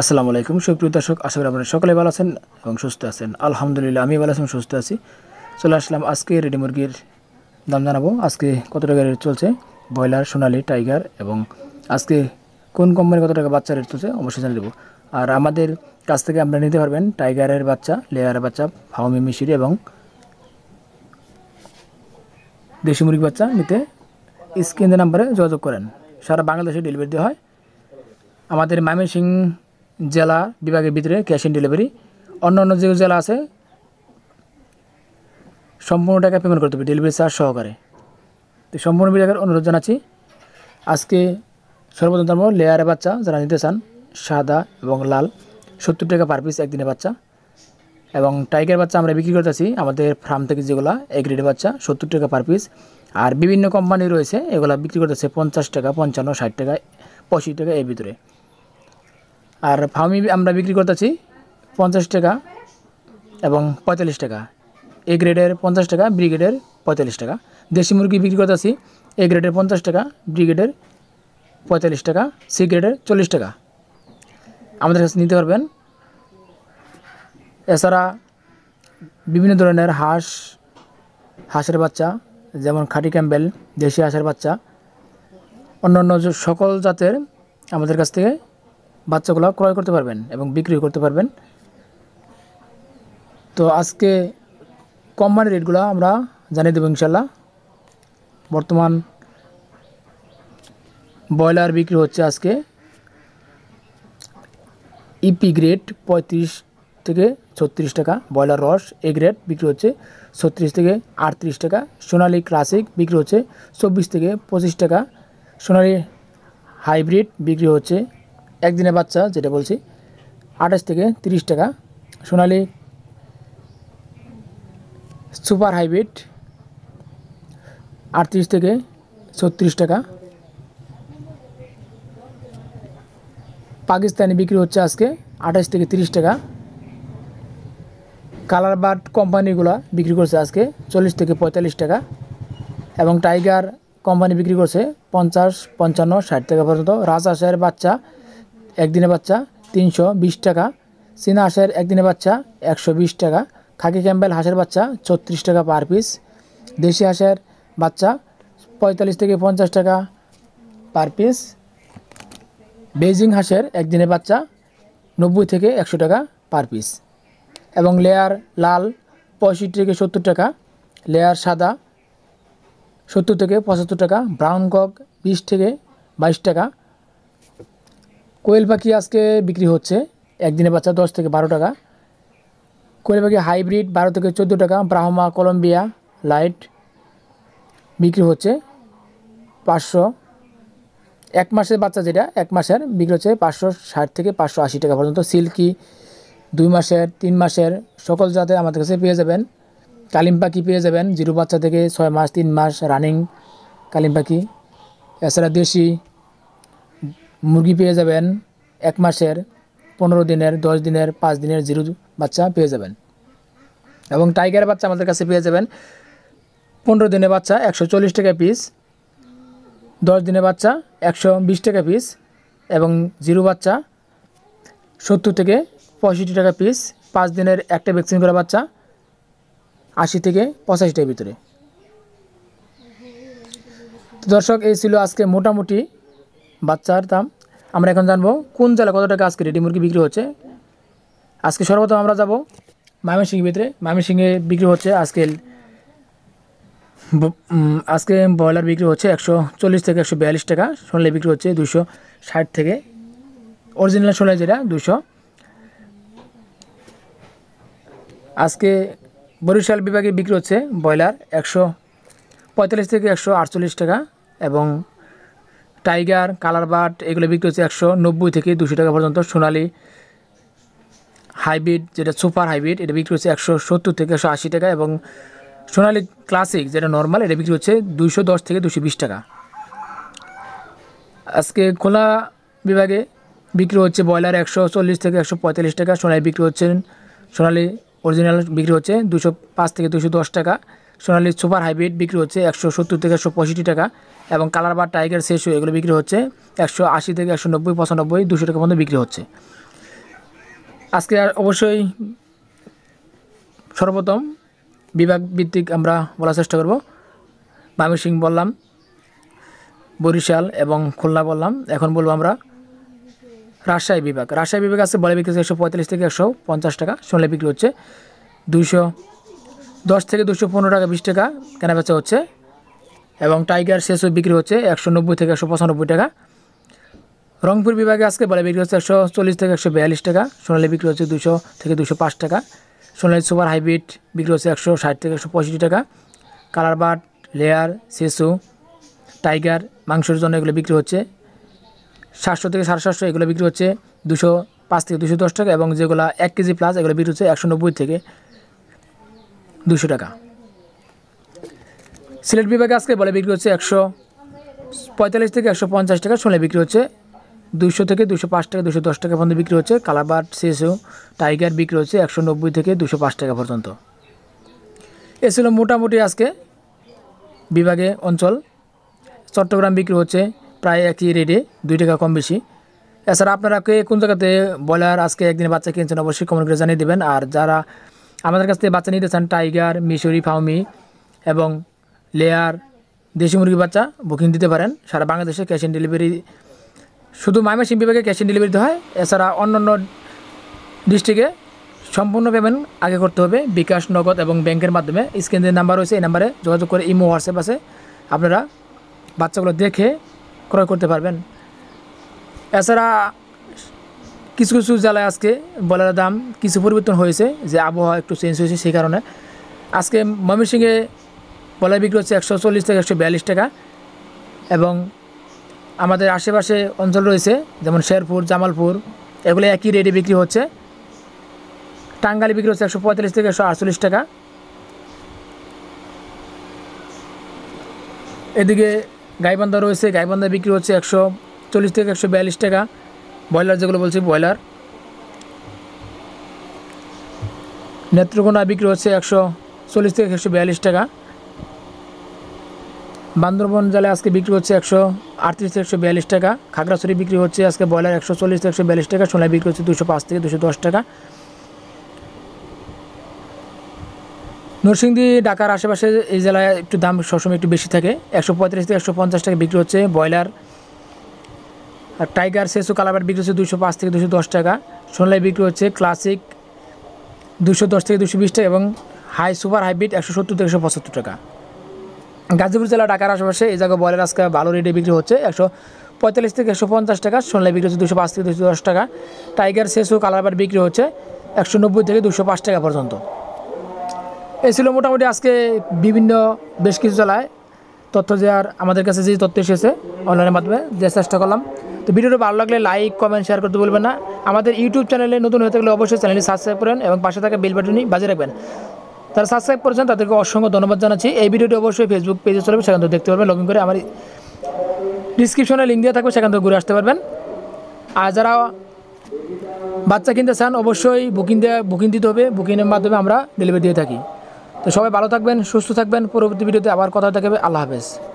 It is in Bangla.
আসসালামু আলাইকুম সুপ্রিয় দর্শক আশা করি আপনারা সকলে ভালো আছেন এবং সুস্থ আছেন আলহামদুলিল্লাহ আমি ভালো আছি সুস্থ আছি চলে আসলাম আজকে রেডি মুরগির দাম জানাবো আজকে কত টাকা রেট চলছে ব্রয়লার সোনালি টাইগার এবং আজকে কোন কোম্পানি কত টাকা বাচ্চা রেট চলছে অবশ্যই জানিয়ে দেবো আর আমাদের কাছ থেকে আপনারা নিতে পারবেন টাইগারের বাচ্চা লেয়ারের বাচ্চা ফাউমি মিশিরি এবং দেশি মুরগি বাচ্চা নিতে স্ক্রিনের নাম্বারে যোগাযোগ করেন সারা বাংলাদেশে ডেলিভারি দেওয়া হয় আমাদের সিং জেলা বিভাগের ভিতরে ক্যাশ অন ডেলিভারি অন্য অন্য যে জেলা আছে সম্পূর্ণ টাকা পেমেন্ট করতে হবে ডেলিভারি চার্জ সহকারে তো সম্পূর্ণ বিভাগের অনুরোধ জানাচ্ছি আজকে সর্বপ্রথম ধর্ম লেয়ারে বাচ্চা যারা নিতে চান সাদা এবং লাল সত্তর টাকা পার পিস একদিনের বাচ্চা এবং টাইগার বাচ্চা আমরা বিক্রি করতেছি আমাদের ফার্ম থেকে যেগুলো এগ্রিডের বাচ্চা সত্তর টাকা পার পিস আর বিভিন্ন কোম্পানি রয়েছে এগুলো বিক্রি করতেছে পঞ্চাশ টাকা পঞ্চান্ন ষাট টাকা পঁয়ষট্টি টাকা এর ভিতরে আর ফার্মি আমরা বিক্রি করতেছি পঞ্চাশ টাকা এবং পঁয়তাল্লিশ টাকা এ গ্রেডের পঞ্চাশ টাকা ব্রিগেডের পঁয়তাল্লিশ টাকা দেশি মুরগি বিক্রি করতেছি এ গ্রেডের পঞ্চাশ টাকা ব্রিগেডের পঁয়তাল্লিশ টাকা সি গ্রেডের চল্লিশ টাকা আমাদের কাছে নিতে পারবেন এছাড়া বিভিন্ন ধরনের হাঁস হাঁসের বাচ্চা যেমন খাটি ক্যাম্বেল দেশি হাঁসের বাচ্চা অন্যান্য সকল জাতের আমাদের কাছ থেকে বাচ্চাগুলো ক্রয় করতে পারবেন এবং বিক্রি করতে পারবেন তো আজকে কোম্পানি রেটগুলো আমরা জানিয়ে দেবো ইনশাল্লাহ বর্তমান ব্রয়লার বিক্রি হচ্ছে আজকে ইপি e গ্রেড পঁয়ত্রিশ থেকে ছত্রিশ টাকা ব্রয়লার রস এ গ্রেড বিক্রি হচ্ছে ছত্রিশ থেকে আটত্রিশ টাকা সোনালি ক্লাসিক বিক্রি হচ্ছে চব্বিশ থেকে পঁচিশ টাকা সোনালি হাইব্রিড বিক্রি হচ্ছে একদিনের বাচ্চা যেটা বলছি আঠাশ থেকে ৩০ টাকা সোনালি সুপার হাইব্রিড আটত্রিশ থেকে ছত্রিশ টাকা পাকিস্তানি বিক্রি হচ্ছে আজকে আঠাশ থেকে ৩০ টাকা কালার বার্ড কোম্পানিগুলো বিক্রি করছে আজকে চল্লিশ থেকে পঁয়তাল্লিশ টাকা এবং টাইগার কোম্পানি বিক্রি করছে পঞ্চাশ পঞ্চান্ন ষাট টাকা পর্যন্ত রাজহাঁসের বাচ্চা একদিনে বাচ্চা তিনশো বিশ টাকা চীনা হাঁসের একদিনে বাচ্চা একশো বিশ টাকা খাকি ক্যাম্বেল হাঁসের বাচ্চা ছত্রিশ টাকা পার পিস দেশি হাঁসের বাচ্চা পঁয়তাল্লিশ থেকে পঞ্চাশ টাকা পার পিস বেজিং হাঁসের একদিনে বাচ্চা নব্বই থেকে একশো টাকা পার পিস এবং লেয়ার লাল পঁয়ষট্টি থেকে সত্তর টাকা লেয়ার সাদা সত্তর থেকে পঁচাত্তর টাকা ব্রাউন কক বিশ থেকে বাইশ টাকা কোয়েল পাখি আজকে বিক্রি হচ্ছে একদিনে বাচ্চা দশ থেকে বারো টাকা কোয়েল পাখি হাইব্রিড বারো থেকে চোদ্দো টাকা ব্রাহ্মা কলম্বিয়া লাইট বিক্রি হচ্ছে পাঁচশো এক মাসের বাচ্চা যেটা এক মাসের বিক্রি হচ্ছে পাঁচশো ষাট থেকে পাঁচশো আশি টাকা পর্যন্ত সিল্কি দুই মাসের তিন মাসের সকল জাতের আমাদের কাছে পেয়ে যাবেন কালিম পাখি পেয়ে যাবেন জিরো বাচ্চা থেকে ছয় মাস তিন মাস রানিং কালিম পাখি এছাড়া দেশি মুরগি পেয়ে যাবেন এক মাসের পনেরো দিনের দশ দিনের পাঁচ দিনের জিরো বাচ্চা পেয়ে যাবেন এবং টাইগার বাচ্চা আমাদের কাছে পেয়ে যাবেন পনেরো দিনের বাচ্চা একশো চল্লিশ টাকা পিস দশ দিনের বাচ্চা একশো বিশ টাকা পিস এবং জিরো বাচ্চা সত্তর থেকে পঁয়ষট্টি টাকা পিস পাঁচ দিনের একটা ভ্যাকসিন করা বাচ্চা আশি থেকে পঁচাশিটার ভিতরে দর্শক এই ছিল আজকে মোটামুটি বাচ্চার দাম আমরা এখন জানবো কোন জেলা কত টাকা আজকে রেডি মুরগি বিক্রি হচ্ছে আজকে সর্বপ্রথম আমরা যাব ময়মনসিংহের ভিতরে ময়মনসিংহে বিক্রি হচ্ছে আজকে আজকে ব্রয়লার বিক্রি হচ্ছে একশো চল্লিশ থেকে একশো বিয়াল্লিশ টাকা সোনালি বিক্রি হচ্ছে দুশো ষাট থেকে অরিজিনাল সোনালি যেটা দুশো আজকে বরিশাল বিভাগে বিক্রি হচ্ছে ব্রয়লার একশো পঁয়তাল্লিশ থেকে একশো আটচল্লিশ টাকা এবং টাইগার কালার বাট এগুলো বিক্রি হচ্ছে একশো নব্বই থেকে দুশো টাকা পর্যন্ত সোনালি হাইব্রিড যেটা সুপার হাইব্রিড এটা বিক্রি হচ্ছে একশো সত্তর থেকে একশো আশি টাকা এবং সোনালি ক্লাসিক যেটা নর্মাল এটা বিক্রি হচ্ছে দুশো দশ থেকে দুশো বিশ টাকা আজকে খোলা বিভাগে বিক্রি হচ্ছে ব্রয়লার একশো চল্লিশ থেকে একশো পঁয়তাল্লিশ টাকা সোনালি বিক্রি হচ্ছে সোনালি অরিজিনাল বিক্রি হচ্ছে দুশো পাঁচ থেকে দুশো দশ টাকা সোনালি সুপার হাইব্রিড বিক্রি হচ্ছে একশো সত্তর থেকে একশো পঁয়ষট্টি টাকা এবং কালার বা টাইগার শেষ এগুলো বিক্রি হচ্ছে একশো আশি থেকে একশো নব্বই পঁচানব্বই দুশো টাকা পর্যন্ত বিক্রি হচ্ছে আজকে আর অবশ্যই সর্বপ্রথম বিভাগ ভিত্তিক আমরা বলার চেষ্টা করব সিং বললাম বরিশাল এবং খুলনা বললাম এখন বলব আমরা রাজশাহী বিভাগ রাজশাহী বিভাগ আছে বলে বিক্রি একশো পঁয়তাল্লিশ থেকে একশো পঞ্চাশ টাকা সোনালি বিক্রি হচ্ছে দুইশো দশ থেকে দুশো পনেরো টাকা বিশ টাকা কেনাবেচা হচ্ছে এবং টাইগার শেষ বিক্রি হচ্ছে একশো নব্বই থেকে একশো পঁচানব্বই টাকা রংপুর বিভাগে আজকে বলে বিক্রি হচ্ছে একশো চল্লিশ থেকে একশো বিয়াল্লিশ টাকা সোনালি বিক্রি হচ্ছে দুশো থেকে দুশো পাঁচ টাকা সোনালি সুপার হাইব্রিড বিক্রি হচ্ছে একশো ষাট থেকে একশো পঁয়ষট্টি টাকা কালার বাট লেয়ার শিশু টাইগার মাংসের জন্য এগুলো বিক্রি হচ্ছে সাতশো থেকে সাড়ে সাতশো এগুলো বিক্রি হচ্ছে দুশো পাঁচ থেকে দুশো দশ টাকা এবং যেগুলো এক কেজি প্লাস এগুলো বিক্রি হচ্ছে একশো নব্বই থেকে দুশো টাকা সিলেট বিভাগে আজকে বলে বিক্রি হচ্ছে একশো পঁয়তাল্লিশ থেকে একশো পঞ্চাশ টাকা সোলে বিক্রি হচ্ছে দুশো থেকে দুশো পাঁচ টাকা দুশো দশ টাকা পর্যন্ত বিক্রি হচ্ছে কালাবার শেষও টাইগার বিক্রি হচ্ছে একশো নব্বই থেকে দুশো পাঁচ টাকা পর্যন্ত এ ছিল মোটামুটি আজকে বিভাগে অঞ্চল চট্টগ্রাম বিক্রি হচ্ছে প্রায় একই রেটে দুই টাকা কম বেশি এছাড়া আপনারা কে কোন জায়গাতে ব্রয়লার আজকে একদিন বাচ্চা কিনছেন অবশ্যই কমেন্ট করে জানিয়ে দেবেন আর যারা আমাদের কাছ থেকে বাচ্চা নিতে চান টাইগার মিশরি ফাউমি এবং লেয়ার দেশি মুরগি বাচ্চা বুকিং দিতে পারেন সারা বাংলাদেশে ক্যাশ অন ডেলিভারি শুধু সিম বিভাগে ক্যাশ অন ডেলিভারিতে হয় এছাড়া অন্য অন্য ডিস্ট্রিক্টে সম্পূর্ণ পেমেন্ট আগে করতে হবে বিকাশ নগদ এবং ব্যাংকের মাধ্যমে স্ক্রিনে যে নাম্বার রয়েছে এই নাম্বারে যোগাযোগ করে ইমো হোয়াটসঅ্যাপ আছে আপনারা বাচ্চাগুলো দেখে ক্রয় করতে পারবেন এছাড়া কিছু কিছু জেলায় আজকে ব্রয়লারের দাম কিছু পরিবর্তন হয়েছে যে আবহাওয়া একটু চেঞ্জ হয়েছে সেই কারণে আজকে ময়মনসিংহে বলার বিক্রি হচ্ছে একশো চল্লিশ থেকে একশো বিয়াল্লিশ টাকা এবং আমাদের আশেপাশে অঞ্চল রয়েছে যেমন শেরপুর জামালপুর এগুলো একই রেটে বিক্রি হচ্ছে টাঙ্গালি বিক্রি হচ্ছে একশো পঁয়তাল্লিশ থেকে একশো আটচল্লিশ টাকা এদিকে গাইবান্ধা রয়েছে গাইবান্ধা বিক্রি হচ্ছে একশো চল্লিশ থেকে একশো বিয়াল্লিশ টাকা ব্রয়লার যেগুলো বলছি ব্রয়লার নেত্রকোনা বিক্রি হচ্ছে একশো চল্লিশ থেকে একশো বিয়াল্লিশ টাকা বান্দরবন জেলায় আজকে বিক্রি হচ্ছে একশো আটত্রিশ থেকে একশো বিয়াল্লিশ টাকা খাগড়াছড়ি বিক্রি হচ্ছে আজকে ব্রয়লার একশো চল্লিশ থেকে একশো বিয়াল্লিশ টাকা সোনায় বিক্রি হচ্ছে দুশো পাঁচ থেকে দুশো দশ টাকা নরসিংদী ঢাকার আশেপাশে এই জেলায় একটু দাম সবসময় একটু বেশি থাকে একশো পঁয়ত্রিশ থেকে একশো পঞ্চাশ টাকা বিক্রি হচ্ছে ব্রয়লার আর টাইগার সেসু কালাবার বিক্রি হচ্ছে দুশো পাঁচ থেকে দুশো দশ টাকা সোনলাই বিক্রি হচ্ছে ক্লাসিক দুশো দশ থেকে দুশো বিশ টাকা এবং হাই সুপার হাইব্রিড একশো সত্তর থেকে একশো পঁচাত্তর টাকা গাজীপুর জেলা ঢাকার আশেপাশে এই জায়গায় বয়লার আজকে ভালো রেটে বিক্রি হচ্ছে একশো পঁয়তাল্লিশ থেকে একশো পঞ্চাশ টাকা সোনলাই বিক্রি হচ্ছে দুশো পাঁচ থেকে দুশো দশ টাকা টাইগার সেসু কালারবার বিক্রি হচ্ছে একশো নব্বই থেকে দুশো পাঁচ টাকা পর্যন্ত এই ছিল মোটামুটি আজকে বিভিন্ন বেশ কিছু জেলায় তথ্য দেওয়ার আমাদের কাছে যে তথ্য এসেছে অনলাইনের মাধ্যমে যে চেষ্টা করলাম তো ভিডিওটা ভালো লাগলে লাইক কমেন্ট শেয়ার করতে বলবেন না আমাদের ইউটিউব চ্যানেলে নতুন হয়ে থাকলে অবশ্যই চ্যানেলটি সাবস্ক্রাইব করেন এবং পাশে থাকা বেল বাটনই বাজে রাখবেন তারা সাবস্ক্রাইব করেছেন তাদেরকে অসংখ্য ধন্যবাদ জানাচ্ছি এই ভিডিওটি অবশ্যই ফেসবুক পেজে চলবে সেখান থেকে দেখতে পারবেন লগ করে আমার ডিসক্রিপশনে লিঙ্ক দেওয়া থাকবে সেখান থেকে ঘুরে আসতে পারবেন আর যারা বাচ্চা কিনতে চান অবশ্যই বুকিং দেওয়া বুকিং দিতে হবে বুকিংয়ের মাধ্যমে আমরা ডেলিভারি দিয়ে থাকি তো সবাই ভালো থাকবেন সুস্থ থাকবেন পরবর্তী ভিডিওতে আবার কথা থাকবে আল্লাহ হাফেজ